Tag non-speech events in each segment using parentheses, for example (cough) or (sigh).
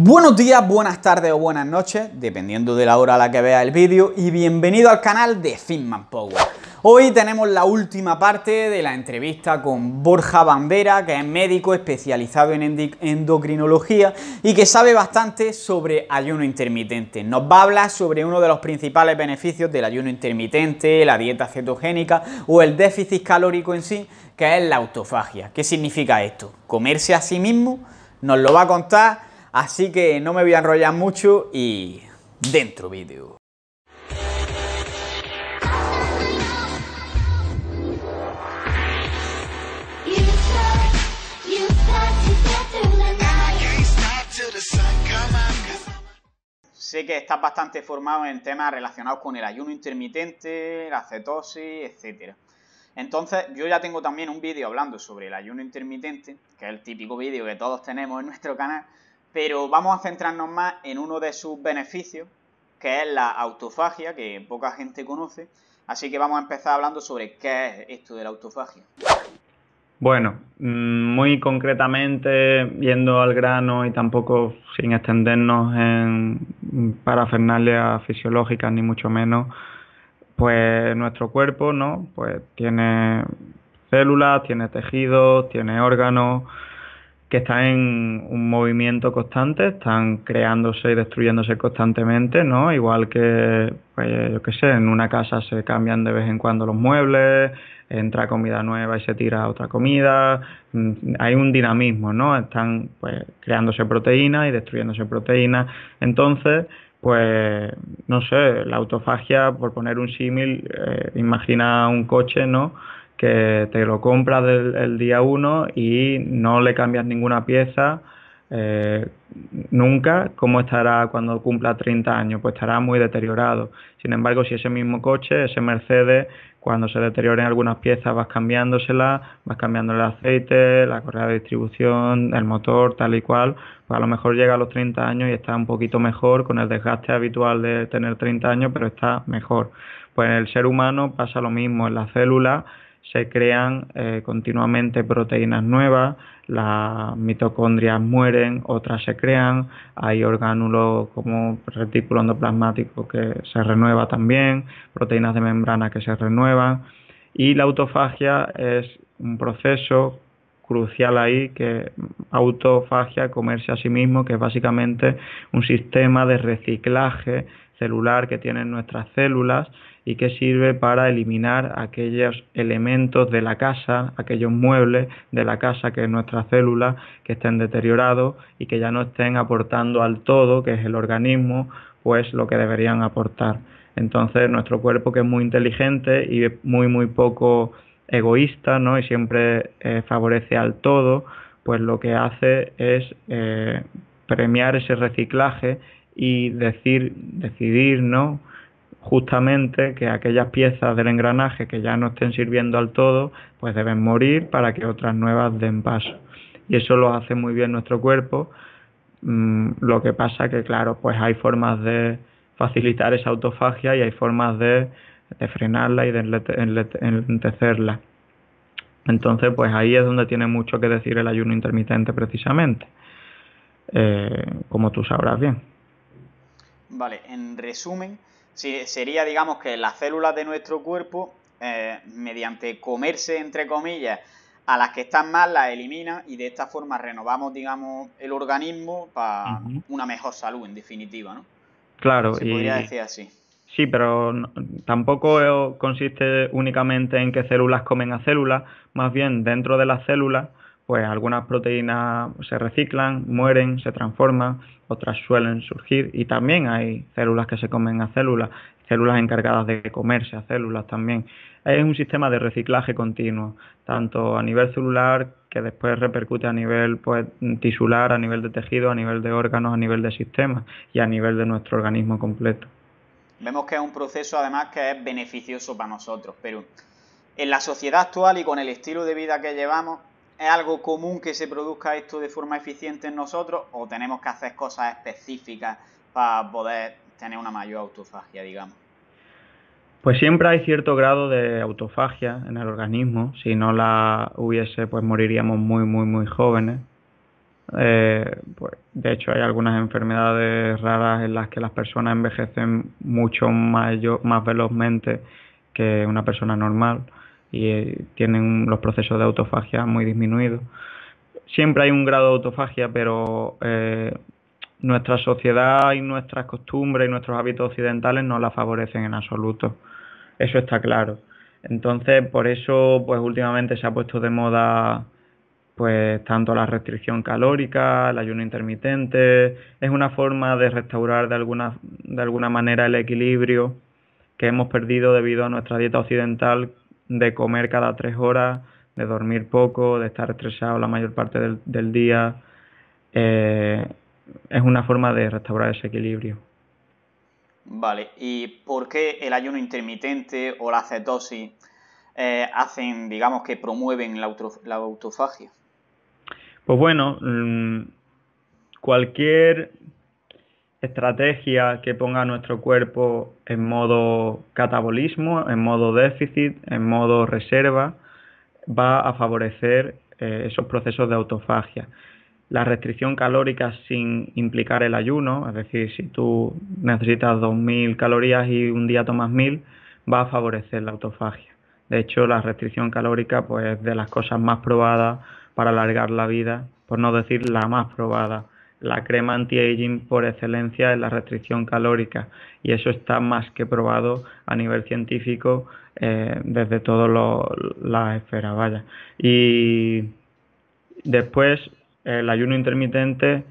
Buenos días, buenas tardes o buenas noches, dependiendo de la hora a la que vea el vídeo, y bienvenido al canal de Finman Power. Hoy tenemos la última parte de la entrevista con Borja Bambera, que es médico especializado en endocrinología y que sabe bastante sobre ayuno intermitente. Nos va a hablar sobre uno de los principales beneficios del ayuno intermitente, la dieta cetogénica o el déficit calórico en sí, que es la autofagia. ¿Qué significa esto? Comerse a sí mismo, nos lo va a contar Así que no me voy a enrollar mucho y dentro vídeo. Sé que estás bastante formado en temas relacionados con el ayuno intermitente, la cetosis, etc. Entonces, yo ya tengo también un vídeo hablando sobre el ayuno intermitente, que es el típico vídeo que todos tenemos en nuestro canal, pero vamos a centrarnos más en uno de sus beneficios, que es la autofagia, que poca gente conoce, así que vamos a empezar hablando sobre qué es esto de la autofagia. Bueno, mm, muy concretamente, yendo al grano y tampoco sin extendernos en parafernalia fisiológicas ni mucho menos, pues nuestro cuerpo, ¿no? Pues tiene células, tiene tejidos, tiene órganos, que están en un movimiento constante, están creándose y destruyéndose constantemente, ¿no? Igual que, pues, yo qué sé, en una casa se cambian de vez en cuando los muebles, entra comida nueva y se tira otra comida, mm, hay un dinamismo, ¿no? Están pues, creándose proteínas y destruyéndose proteínas. Entonces, pues, no sé, la autofagia, por poner un símil, eh, imagina un coche, ¿no? que te lo compras del, el día uno y no le cambias ninguna pieza eh, nunca, ¿cómo estará cuando cumpla 30 años? Pues estará muy deteriorado. Sin embargo, si ese mismo coche, ese Mercedes, cuando se deterioren algunas piezas vas cambiándosela, vas cambiando el aceite, la correa de distribución, el motor, tal y cual, pues a lo mejor llega a los 30 años y está un poquito mejor con el desgaste habitual de tener 30 años, pero está mejor. Pues en el ser humano pasa lo mismo, en la célula se crean eh, continuamente proteínas nuevas, las mitocondrias mueren, otras se crean, hay orgánulos como retículo endoplasmático que se renueva también, proteínas de membrana que se renuevan y la autofagia es un proceso crucial ahí que autofagia, comerse a sí mismo, que es básicamente un sistema de reciclaje celular que tienen nuestras células y que sirve para eliminar aquellos elementos de la casa, aquellos muebles de la casa que es nuestra célula, que estén deteriorados y que ya no estén aportando al todo, que es el organismo, pues lo que deberían aportar. Entonces nuestro cuerpo que es muy inteligente y muy muy poco egoísta, ¿no? Y siempre eh, favorece al todo, pues lo que hace es eh, premiar ese reciclaje y decir, decidir, ¿no? Justamente que aquellas piezas del engranaje que ya no estén sirviendo al todo, pues deben morir para que otras nuevas den paso. Y eso lo hace muy bien nuestro cuerpo. Mm, lo que pasa que, claro, pues hay formas de facilitar esa autofagia y hay formas de, frenarla y de enlentecerla. Entonces, pues ahí es donde tiene mucho que decir el ayuno intermitente precisamente, eh, como tú sabrás bien. Vale, en resumen, sería, digamos, que las células de nuestro cuerpo, eh, mediante comerse, entre comillas, a las que están mal, las elimina y de esta forma renovamos, digamos, el organismo para una mejor salud, en definitiva, ¿no? Claro. podría decir así. Sí, pero tampoco consiste únicamente en que células comen a células, más bien dentro de las células pues algunas proteínas se reciclan, mueren, se transforman, otras suelen surgir y también hay células que se comen a células, células encargadas de comerse a células también. Es un sistema de reciclaje continuo, tanto a nivel celular que después repercute a nivel pues, tisular, a nivel de tejido, a nivel de órganos, a nivel de sistemas y a nivel de nuestro organismo completo. Vemos que es un proceso además que es beneficioso para nosotros, pero en la sociedad actual y con el estilo de vida que llevamos, ¿Es algo común que se produzca esto de forma eficiente en nosotros o tenemos que hacer cosas específicas para poder tener una mayor autofagia, digamos? Pues siempre hay cierto grado de autofagia en el organismo. Si no la hubiese, pues moriríamos muy, muy, muy jóvenes. Eh, pues, de hecho, hay algunas enfermedades raras en las que las personas envejecen mucho más velozmente que una persona normal y eh, tienen los procesos de autofagia muy disminuidos. Siempre hay un grado de autofagia, pero eh, nuestra sociedad y nuestras costumbres y nuestros hábitos occidentales no la favorecen en absoluto. Eso está claro. Entonces, por eso, pues últimamente se ha puesto de moda pues tanto la restricción calórica, el ayuno intermitente, es una forma de restaurar de alguna, de alguna manera el equilibrio que hemos perdido debido a nuestra dieta occidental de comer cada tres horas, de dormir poco, de estar estresado la mayor parte del, día, eh, es una forma de restaurar ese equilibrio. Vale, ¿y por qué el ayuno intermitente o la cetosis eh, hacen, digamos, que promueven la, la autofagia? Pues bueno, mm, cualquier estrategia que ponga nuestro cuerpo en modo catabolismo, en modo déficit, en modo reserva, va a favorecer eh, esos procesos de autofagia. La restricción calórica sin implicar el ayuno, es decir, si tú necesitas 2.000 calorías y un día tomas 1.000, va a favorecer la autofagia. De hecho, la restricción calórica pues, es de las cosas más probadas para alargar la vida, por no decir la más probada la crema anti-aging por excelencia es la restricción calórica y eso está más que probado a nivel científico eh, desde todas las esferas. Vaya. Y después el ayuno intermitente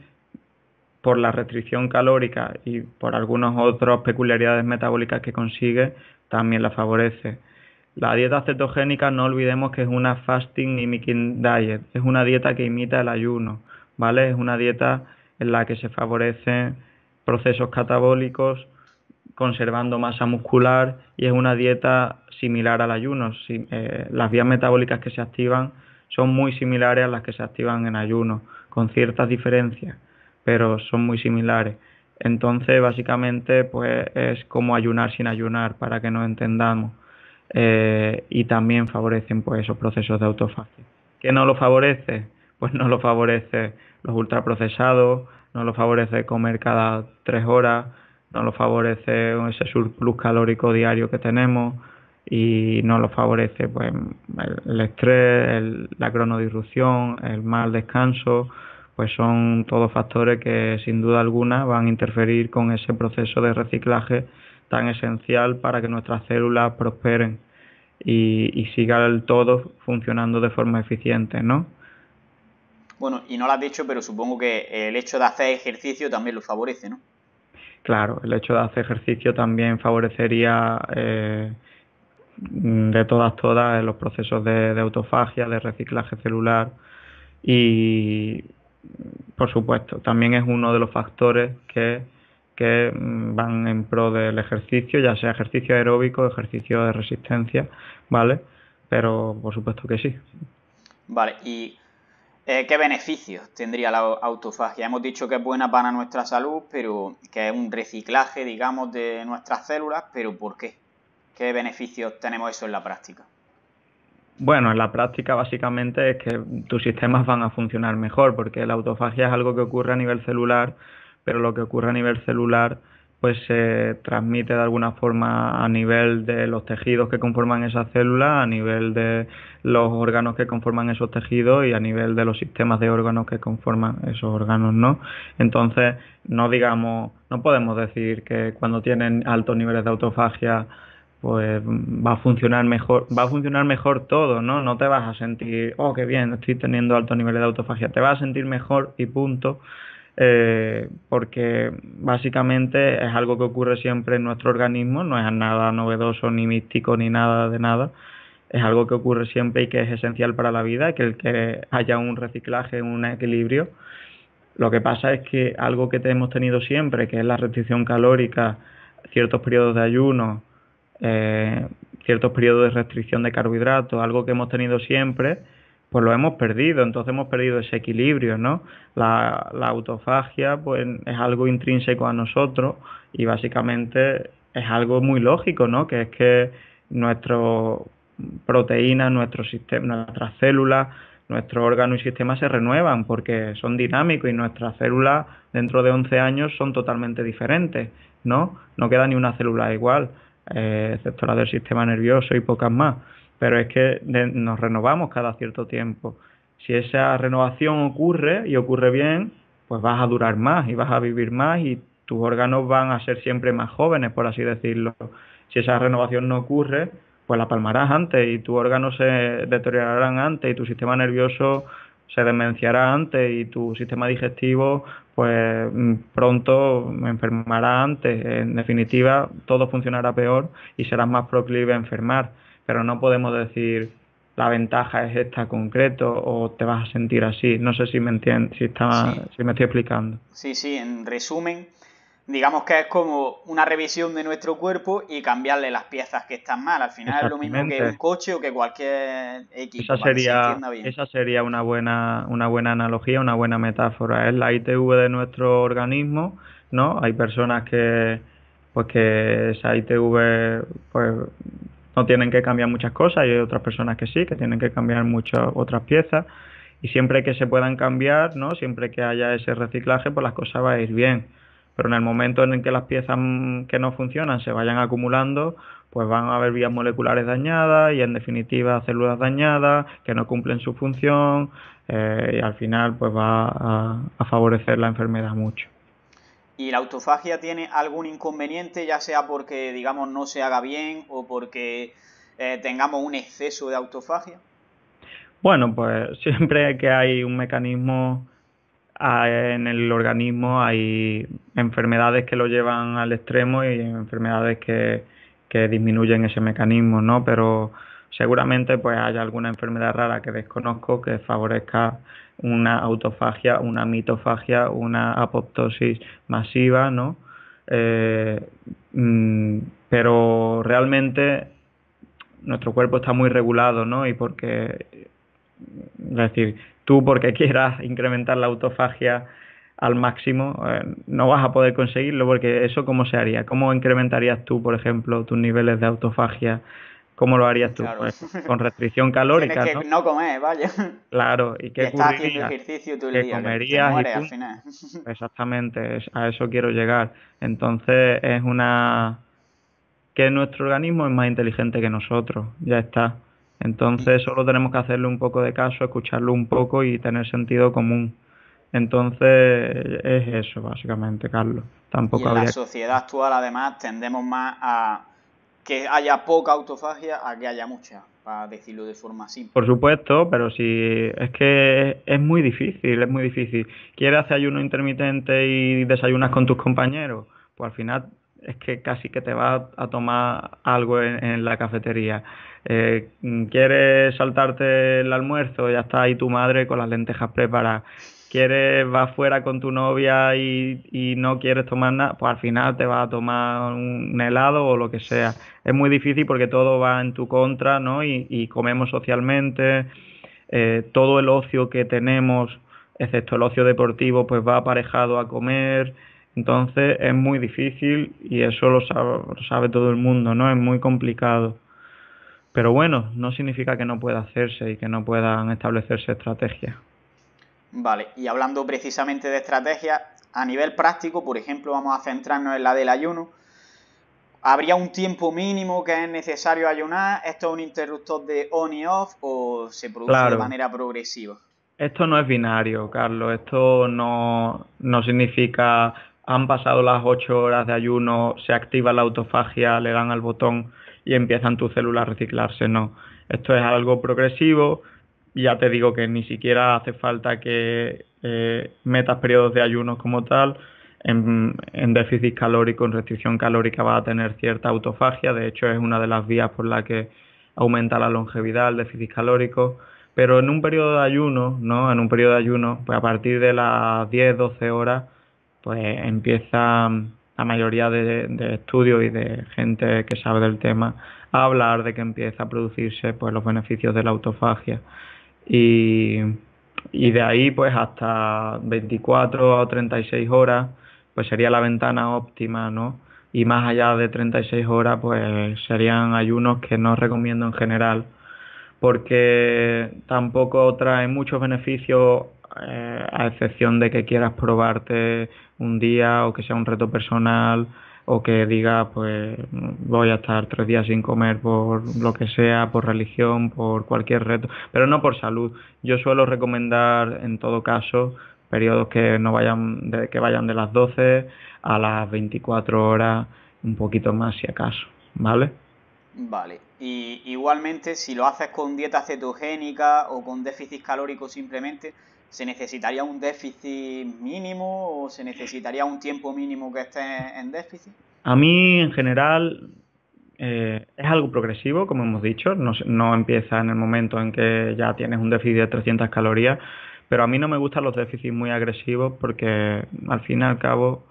por la restricción calórica y por algunas otras peculiaridades metabólicas que consigue también la favorece. La dieta cetogénica no olvidemos que es una fasting mimicking diet, es una dieta que imita el ayuno, ¿vale? Es una dieta en la que se favorecen procesos catabólicos, conservando masa muscular y es una dieta similar al ayuno. Eh, las vías metabólicas que se activan son muy similares a las que se activan en ayuno, con ciertas diferencias, pero son muy similares. Entonces, básicamente, pues es como ayunar sin ayunar, para que nos entendamos. Eh, y también favorecen pues, esos procesos de autofagia. ¿Qué no lo favorece? pues no lo favorece los ultraprocesados, no lo favorece comer cada tres horas, no lo favorece ese surplus calórico diario que tenemos y no lo favorece pues el, estrés, la cronodirrupción, el mal descanso, pues son todos factores que sin duda alguna van a interferir con ese proceso de reciclaje tan esencial para que nuestras células prosperen y, y siga todo funcionando de forma eficiente, ¿no? Bueno, y no lo has dicho, pero supongo que el hecho de hacer ejercicio también lo favorece, ¿no? Claro, el hecho de hacer ejercicio también favorecería eh, de todas, todas los procesos de, autofagia, de reciclaje celular y, por supuesto, también es uno de los factores que, mm, van en pro del ejercicio, ya sea ejercicio aeróbico, ejercicio de resistencia, ¿vale? Pero por supuesto que sí. Vale, y eh, ¿Qué beneficios tendría la autofagia? Hemos dicho que es buena para nuestra salud, pero que es un reciclaje, digamos, de nuestras células, pero ¿por qué? ¿Qué beneficios tenemos eso en la práctica? Bueno, en la práctica básicamente es que tus sistemas van a funcionar mejor, porque la autofagia es algo que ocurre a nivel celular, pero lo que ocurre a nivel celular pues se transmite de alguna forma a nivel de los tejidos que conforman esa célula, a nivel de los órganos que conforman esos tejidos y a nivel de los sistemas de órganos que conforman esos órganos, ¿no? Entonces, no digamos, no podemos decir que cuando tienen altos niveles de autofagia pues va a funcionar mejor, va a funcionar mejor todo, ¿no? No te vas a sentir, oh, qué bien, estoy teniendo altos niveles de autofagia, te vas a sentir mejor y punto eh, porque básicamente es algo que ocurre siempre en nuestro organismo, no es nada novedoso ni místico ni nada de nada, es algo que ocurre siempre y que es esencial para la vida, que el que haya un reciclaje, un equilibrio. Lo que pasa es que algo que hemos tenido siempre, que es la restricción calórica, ciertos periodos de ayuno, eh, ciertos periodos de restricción de carbohidratos, algo que hemos tenido siempre, pues lo hemos perdido, entonces hemos perdido ese equilibrio, ¿no? La, autofagia pues, es algo intrínseco a nosotros y básicamente es algo muy lógico, ¿no? Que es que nuestras proteínas, nuestro sistema, nuestras células, nuestro órgano y sistema se renuevan porque son dinámicos y nuestras células dentro de 11 años son totalmente diferentes, ¿no? No queda ni una célula igual, eh, excepto la del sistema nervioso y pocas más pero es que nos renovamos cada cierto tiempo. Si esa renovación ocurre y ocurre bien, pues vas a durar más y vas a vivir más y tus órganos van a ser siempre más jóvenes, por así decirlo. Si esa renovación no ocurre, pues la palmarás antes y tus órganos se deteriorarán antes y tu sistema nervioso se demenciará antes y tu sistema digestivo pues mm, pronto enfermará antes. En definitiva, todo funcionará peor y serás más proclive a enfermar pero no podemos decir la ventaja es esta concreto o te vas a sentir así. No sé si me entiendes, si, si me estoy explicando. Sí, sí, en resumen, digamos que es como una revisión de nuestro cuerpo y cambiarle las piezas que están mal. Al final es lo mismo que un coche o que cualquier equipo. Esa sería, esa sería una, buena, una buena analogía, una buena metáfora. Es la ITV de nuestro organismo, ¿no? Hay personas que pues que esa ITV pues no tienen que cambiar muchas cosas, y hay otras personas que sí, que tienen que cambiar muchas otras piezas. Y siempre que se puedan cambiar, ¿no? siempre que haya ese reciclaje, pues las cosas van a ir bien. Pero en el momento en el que las piezas mm, que no funcionan se vayan acumulando, pues van a haber vías moleculares dañadas y en definitiva células dañadas que no cumplen su función eh, y al final pues va a favorecer la enfermedad mucho. ¿Y la autofagia tiene algún inconveniente, ya sea porque, digamos, no se haga bien o porque eh, tengamos un exceso de autofagia? Bueno, pues (laughs) siempre que hay un mecanismo en el organismo hay enfermedades que lo llevan al extremo y enfermedades que, que disminuyen ese mecanismo, ¿no? Pero Seguramente pues haya alguna enfermedad rara que desconozco que favorezca una autofagia, una mitofagia, una apoptosis masiva, ¿no? Eh, mm, pero realmente nuestro cuerpo está muy regulado, ¿no? Y porque, es decir, tú porque (laughs) quieras incrementar la autofagia al máximo, eh, no vas a poder conseguirlo porque eso cómo se haría, cómo incrementarías tú, por ejemplo, tus niveles de autofagia ¿Cómo lo harías tú? Pues, con restricción (laughs) calórica. que ¿no? comes, vaya. Claro, y qué comerías que (laughs) Exactamente, a eso quiero llegar. Entonces es una que nuestro organismo es más inteligente que nosotros, ya está. Entonces solo tenemos que hacerle un poco de caso, escucharlo un poco y tener sentido común. Entonces es eso básicamente, Carlos. Tampoco y en la sociedad actual además tendemos más a que haya poca autofagia a que haya mucha, para decirlo de forma simple. Por supuesto, pero si es que es muy difícil, es muy difícil. ¿Quieres hacer ayuno intermitente y desayunas con tus compañeros? Pues al final es que casi que te vas a tomar algo en, la cafetería. Eh, ¿Quieres saltarte el almuerzo? Ya está ahí tu madre con las lentejas preparadas quieres, vas fuera con tu novia y, no quieres tomar nada, pues al final te vas a tomar un helado o lo que sea. Es muy difícil porque todo va en tu contra, ¿no? Y, comemos socialmente, eh, todo el ocio que tenemos, excepto el ocio deportivo, pues va aparejado a comer. Entonces es muy difícil y eso lo sabe, lo sabe todo el mundo, ¿no? Es muy complicado. Pero bueno, no significa que no pueda hacerse y que no puedan establecerse estrategias. Vale, y hablando precisamente de estrategia, a nivel práctico, por ejemplo, vamos a centrarnos en la del ayuno. Habría un tiempo mínimo que es necesario ayunar. Esto es un interruptor de on y off o se produce de manera progresiva. Esto no es binario, Carlos. Esto no, significa han pasado las 8 horas de ayuno, se activa la autofagia, le dan al botón y empiezan tus células a reciclarse. No, esto es algo progresivo ya te digo que ni siquiera hace falta que eh, metas periodos de ayuno como tal. En, déficit calórico, en restricción calórica, va a tener cierta autofagia. De hecho, es una de las vías por la que aumenta la longevidad, el déficit calórico. Pero en un periodo de ayuno, ¿no? En un periodo de ayuno, pues a partir de las 10, 12 horas, pues empieza la mayoría de, estudios y de gente que sabe del tema a hablar de que empieza a producirse pues los beneficios de la autofagia y, de ahí pues hasta 24 o 36 horas pues sería la ventana óptima, ¿no? Y más allá de 36 horas pues serían ayunos que no recomiendo en general porque tampoco trae muchos beneficios eh, a excepción de que quieras probarte un día o que sea un reto personal o que diga pues voy a estar tres días sin comer por lo que sea, por religión, por cualquier reto, pero no por salud. Yo suelo recomendar en todo caso periodos que no vayan de, que vayan de las 12 a las 24 horas, un poquito más si acaso, ¿vale? Vale. Y igualmente si lo haces con dieta cetogénica o con déficit calórico simplemente, ¿Se necesitaría un déficit mínimo o se necesitaría un tiempo mínimo que esté en déficit? A mí, en general, eh, es algo progresivo, como hemos dicho. No, empieza en el momento en que ya tienes un déficit de 300 calorías, pero a mí no me gustan los déficits muy agresivos porque al fin y al cabo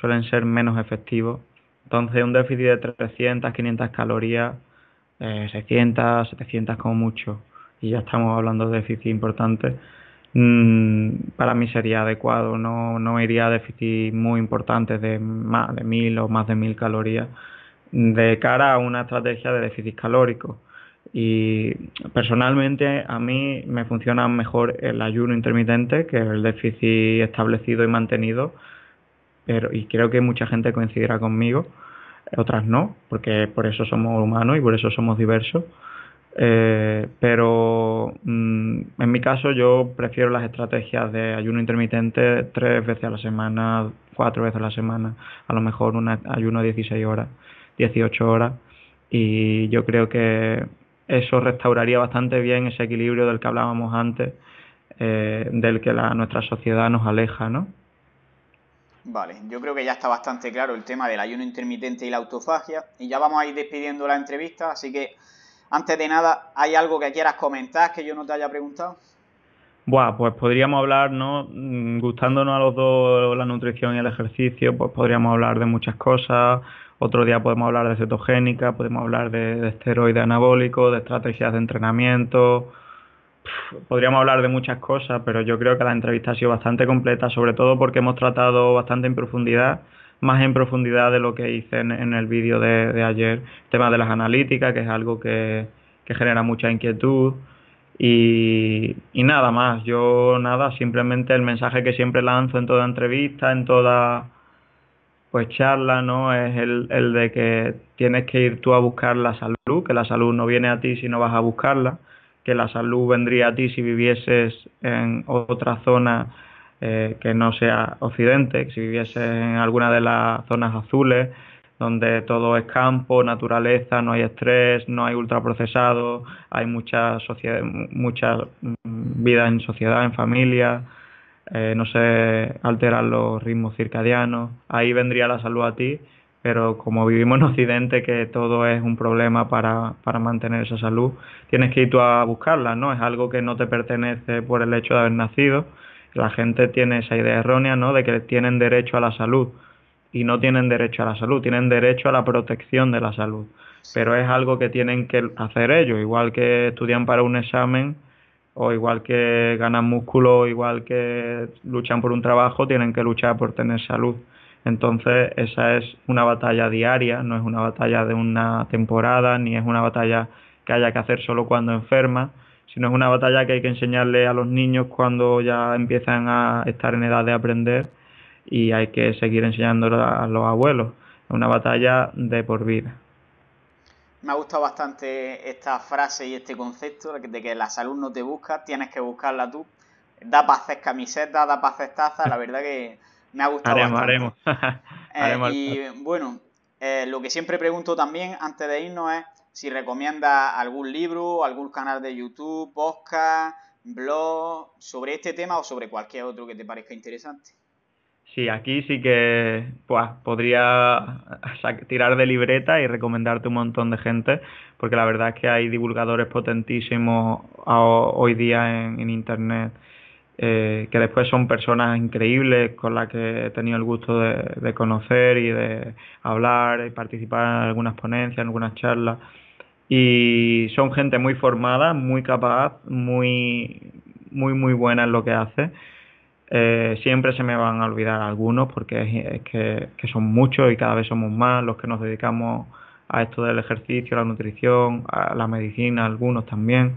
suelen ser menos efectivos. Entonces, un déficit de 300, 500 calorías, 600, eh, 700 como mucho, y ya estamos hablando de déficit importante Mm, para mí sería adecuado, no, iría a déficit muy importante de más de mil o más de mil calorías de cara a una estrategia de déficit calórico. Y personalmente a mí me funciona mejor el ayuno intermitente que el déficit establecido y mantenido, pero, y creo que mucha gente coincidirá conmigo, otras no, porque por eso somos humanos y por eso somos diversos eh, pero mm, en mi caso yo prefiero las estrategias de ayuno intermitente tres veces a la semana, cuatro veces a la semana, a lo mejor un ayuno 16 horas, 18 horas. Y yo creo que eso restauraría bastante bien ese equilibrio del que hablábamos antes, eh, del que nuestra sociedad nos aleja, ¿no? Vale, yo creo que ya está bastante claro el tema del ayuno intermitente y la autofagia. Y ya vamos a ir despidiendo la entrevista, así que antes de nada, ¿hay algo que quieras comentar que yo no te haya preguntado? Buah, pues podríamos hablar, ¿no? Mm, gustándonos a los dos la nutrición y el ejercicio, pues podríamos hablar de muchas cosas. Otro día podemos hablar de cetogénica, podemos hablar de, esteroide esteroides anabólicos, de estrategias de entrenamiento. podríamos hablar de muchas cosas, pero yo creo que la entrevista ha sido bastante completa, sobre todo porque hemos tratado bastante en profundidad más en profundidad de lo que hice en, el vídeo de, ayer, tema de las analíticas, que es algo que, genera mucha inquietud. Y, nada más, yo nada, simplemente el mensaje que siempre lanzo en toda entrevista, en toda pues charla, ¿no? Es el, el de que tienes que ir tú a buscar la salud, que la salud no viene a ti si no vas a buscarla, que la salud vendría a ti si vivieses en otra zona eh, que no sea Occidente, que si viviese en alguna de las zonas azules, donde todo es campo, naturaleza, no hay estrés, no hay ultraprocesado, hay mucha, mucha mm, vida en sociedad, en familia, eh, no se alteran los ritmos circadianos. Ahí vendría la salud a ti, pero como vivimos en Occidente, que todo es un problema para, para mantener esa salud, tienes que ir tú a buscarla, ¿no? Es algo que no te pertenece por el hecho de haber nacido la gente tiene esa idea errónea, De que tienen derecho a la salud y no tienen derecho a la salud, tienen derecho a la protección de la salud, pero es algo que tienen que hacer ellos, igual que estudian para un examen o igual que ganan músculo, o igual que luchan por un trabajo, tienen que luchar por tener salud. Entonces, esa es una batalla diaria, no es una batalla de una temporada, ni es una batalla que haya que hacer solo cuando enferma, sino es una batalla que hay que enseñarle a los niños cuando ya empiezan a estar en edad de aprender y hay que seguir enseñándolo a los abuelos. Es una batalla de por vida. Me ha gustado bastante esta frase y este concepto de que la salud no te busca, tienes que buscarla tú. Da para hacer camisetas, da para hacer tazas, la verdad que me ha gustado. bastante. (laughs) Eh, y bueno, eh, lo que siempre pregunto también antes de irnos es si recomienda algún libro, algún canal de YouTube, podcast, blog, sobre este tema o sobre cualquier otro que te parezca interesante. Sí, aquí sí que pues, podría tirar de libreta y recomendarte un montón de gente, porque la verdad es que hay divulgadores potentísimos hoy día en, en Internet eh, que después son personas increíbles con las que he tenido el gusto de, conocer y de hablar y participar en algunas ponencias, en algunas charlas. Y son gente muy formada, muy capaz, muy, muy, muy buena en lo que hace. Eh, siempre se me van a olvidar algunos porque es, que, son muchos y cada vez somos más los que nos dedicamos a esto del ejercicio, la nutrición, a la medicina, algunos también.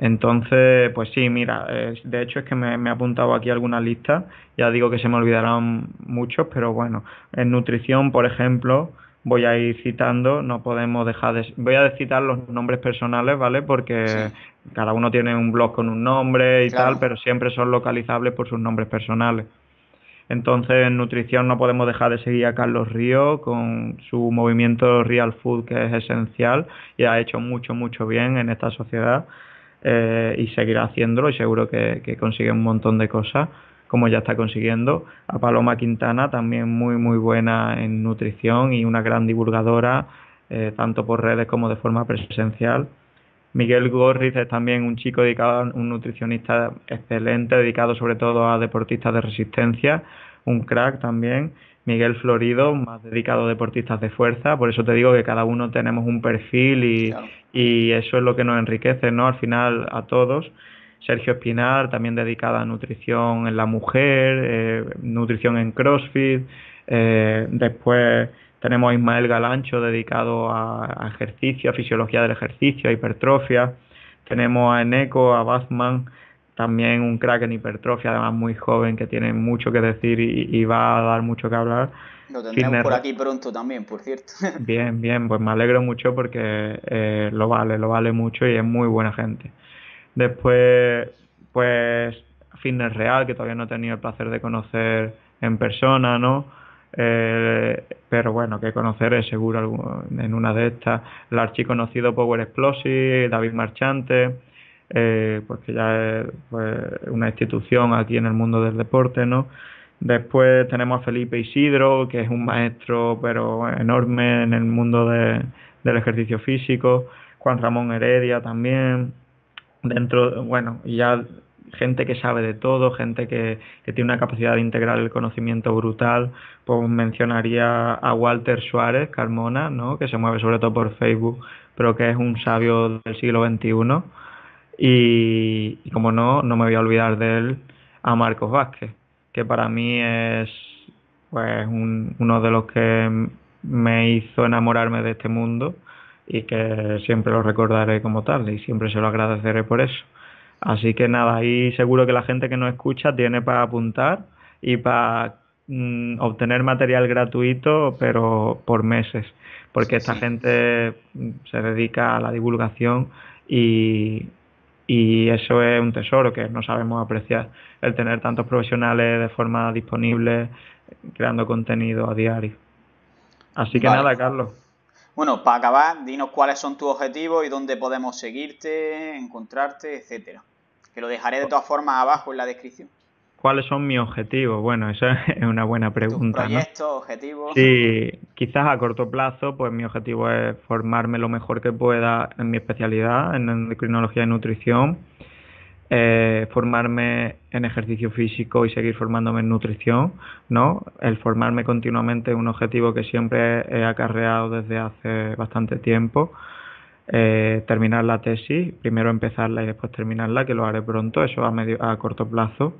Entonces, pues sí, mira, eh, de hecho es que me, he apuntado aquí alguna lista, ya digo que se me olvidarán muchos, pero bueno, en nutrición, por ejemplo, voy a ir citando, no podemos dejar de... Voy a citar los nombres personales, ¿vale? Porque cada uno tiene un blog con un nombre y tal, pero siempre son localizables por sus nombres personales. Entonces, en nutrición no podemos dejar de seguir a Carlos Río con su movimiento Real Food, que es esencial y ha hecho mucho, mucho bien en esta sociedad. Eh, y seguirá haciéndolo y seguro que, consigue un montón de cosas como ya está consiguiendo. A Paloma Quintana también muy muy buena en nutrición y una gran divulgadora eh, tanto por redes como de forma presencial. Miguel Gorriz es también un chico dedicado, un nutricionista excelente, dedicado sobre todo a deportistas de resistencia un crack también. Miguel Florido, más dedicado a deportistas de fuerza. Por eso te digo que cada uno tenemos un perfil y, eso es lo que nos enriquece, ¿no? Al final a todos. Sergio Espinar, también dedicado a nutrición en la mujer, eh, nutrición en CrossFit. Eh, después tenemos a Ismael Galancho, dedicado a, ejercicio, a fisiología del ejercicio, a hipertrofia. Tenemos a Eneco, a Batman, también un crack en hipertrofia, además muy joven, que tiene mucho que decir y, va a dar mucho que hablar. Lo tendremos por aquí pronto también, por cierto. (laughs) Bien, bien, pues me alegro mucho porque eh, lo vale, lo vale mucho y es muy buena gente. Después, pues Fitness Real, que todavía no he tenido el placer de conocer en persona, ¿no? Eh, pero bueno, que conocer es seguro en una de estas. El archiconocido Power Explosive, David Marchante eh, porque pues ya es pues, una institución aquí en el mundo del deporte, Después tenemos a Felipe Isidro, que es un maestro pero enorme en el mundo del ejercicio físico, Juan Ramón Heredia también, dentro, bueno, ya gente que sabe de todo, gente que, tiene una capacidad de integrar el conocimiento brutal, pues mencionaría a Walter Suárez Carmona, que se mueve sobre todo por Facebook, pero que es un sabio del siglo XXI. Y, como no, no me voy a olvidar de él a Marcos Vázquez, que para mí es pues uno de los que me hizo enamorarme de este mundo y que siempre lo recordaré como tal y siempre se lo agradeceré por eso. Así que nada, ahí seguro que la gente que nos escucha tiene para apuntar y para mm, obtener material gratuito, pero por meses, porque esta gente mm, se dedica a la divulgación y, y eso es un tesoro que no sabemos apreciar, el tener tantos profesionales de forma disponible creando contenido a diario. Así que nada, Carlos. Bueno, para acabar, dinos cuáles son tus objetivos y dónde podemos seguirte, encontrarte, etcétera. Que lo dejaré de pues todas formas abajo en la descripción. ¿Cuáles son mis objetivos? Bueno, esa (laughs) es una buena pregunta. ¿Proyectos, ¿no? objetivos? Sí, quizás a corto plazo, pues mi objetivo es formarme lo mejor que pueda en mi especialidad, en endocrinología y nutrición, eh, formarme en ejercicio físico y seguir formándome en nutrición, ¿no? El formarme continuamente es un objetivo que siempre he acarreado desde hace bastante tiempo. Eh, terminar la tesis, primero empezarla y después terminarla, que lo haré pronto, eso a, medio, a corto plazo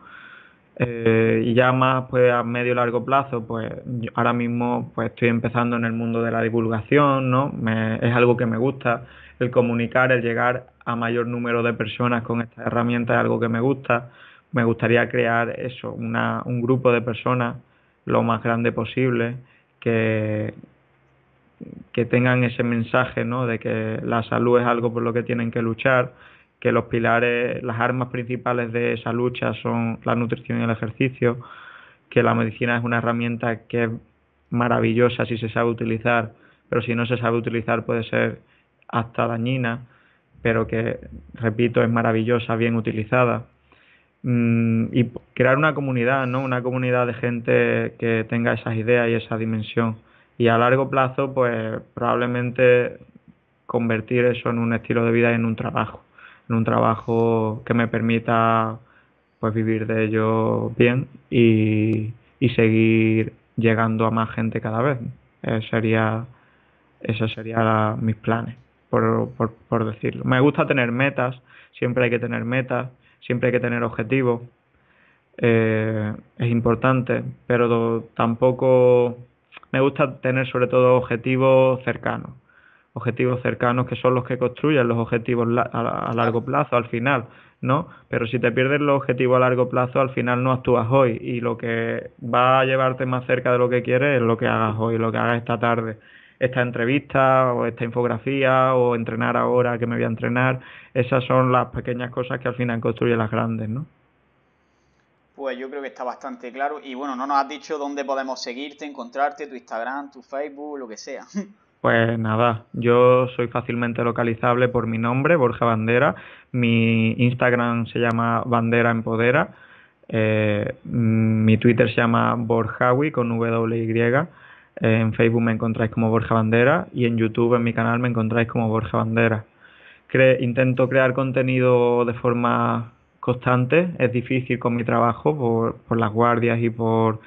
eh, y ya más pues, a medio largo plazo, pues ahora mismo pues, estoy empezando en el mundo de la divulgación, ¿no? es algo que me gusta, el comunicar, el llegar a mayor número de personas con esta herramienta es algo que me gusta. Me gustaría crear eso, un grupo de personas lo más grande posible que, que tengan ese mensaje ¿no? de que la salud es algo por lo que tienen que luchar, que los pilares, las armas principales de esa lucha son la nutrición y el ejercicio, que la medicina es una herramienta que es maravillosa si se sabe utilizar, pero si no se sabe utilizar puede ser hasta dañina, pero que, repito, es maravillosa, bien utilizada. Mm, y crear una comunidad, ¿no? Una comunidad de gente que tenga esas ideas y esa dimensión. Y a largo plazo, pues probablemente convertir eso en un estilo de vida y en un trabajo en un trabajo que me permita pues vivir de ello bien y, seguir llegando a más gente cada vez. Eh, sería, esos serían mis planes, por, decirlo. Me gusta tener metas, siempre hay que tener metas, siempre hay que tener objetivos. Eh, es importante, pero tampoco me gusta tener sobre todo objetivos cercanos objetivos cercanos que son los que construyen los objetivos a largo plazo al final, ¿no? Pero si te pierdes los objetivos a largo plazo, al final no actúas hoy y lo que va a llevarte más cerca de lo que quieres es lo que hagas hoy, lo que hagas esta tarde esta entrevista o esta infografía o entrenar ahora que me voy a entrenar. Esas son las pequeñas cosas que al final construyen las grandes, ¿no? Pues yo creo que está bastante claro. Y bueno, no nos has dicho dónde podemos seguirte, encontrarte, tu Instagram, tu Facebook, lo que sea. (laughs) Pues nada, yo soy fácilmente localizable por mi nombre, Borja Bandera. Mi Instagram se llama Bandera Empodera. Eh, mi Twitter se llama Borjawi con WY. Eh, en Facebook me encontráis como Borja Bandera y en YouTube en mi canal me encontráis como Borja Bandera. intento crear contenido de forma constante, es difícil con mi trabajo por, las guardias y por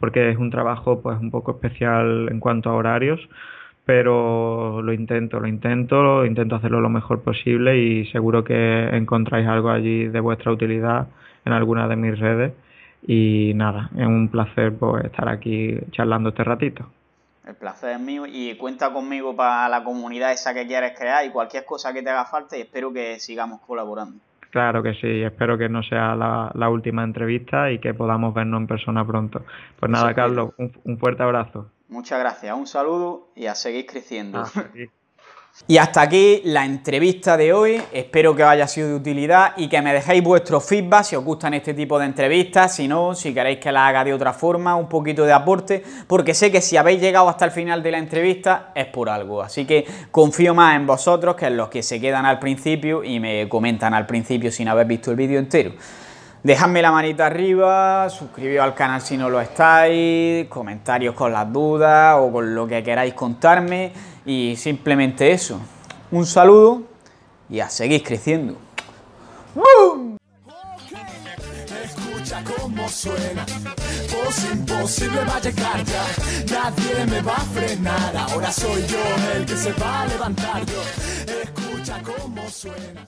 porque es un trabajo pues un poco especial en cuanto a horarios pero lo intento, lo intento, intento hacerlo lo mejor posible y seguro que encontráis algo allí de vuestra utilidad en alguna de mis redes. Y nada, es un placer pues, estar aquí charlando este ratito. El placer es mío y cuenta conmigo para la comunidad esa que quieres crear y cualquier cosa que te haga falta y espero que sigamos colaborando. Claro que sí, espero que no sea la, última entrevista y que podamos vernos en persona pronto. Pues nada, Carlos, un fuerte abrazo. Muchas gracias, un saludo y a seguir creciendo. Y hasta aquí la entrevista de hoy. Espero que haya sido de utilidad y que me dejéis vuestro feedback si os gustan este tipo de entrevistas, si no, si queréis que la haga de otra forma, un poquito de aporte, porque sé que si habéis llegado hasta el final de la entrevista es por algo. Así que confío más en vosotros que en los que se quedan al principio y me comentan al principio sin haber visto el vídeo entero. Dejadme la manita arriba, suscribíos al canal si no lo estáis, comentarios con las dudas o con lo que queráis contarme y simplemente eso. Un saludo y a seguir creciendo. suena.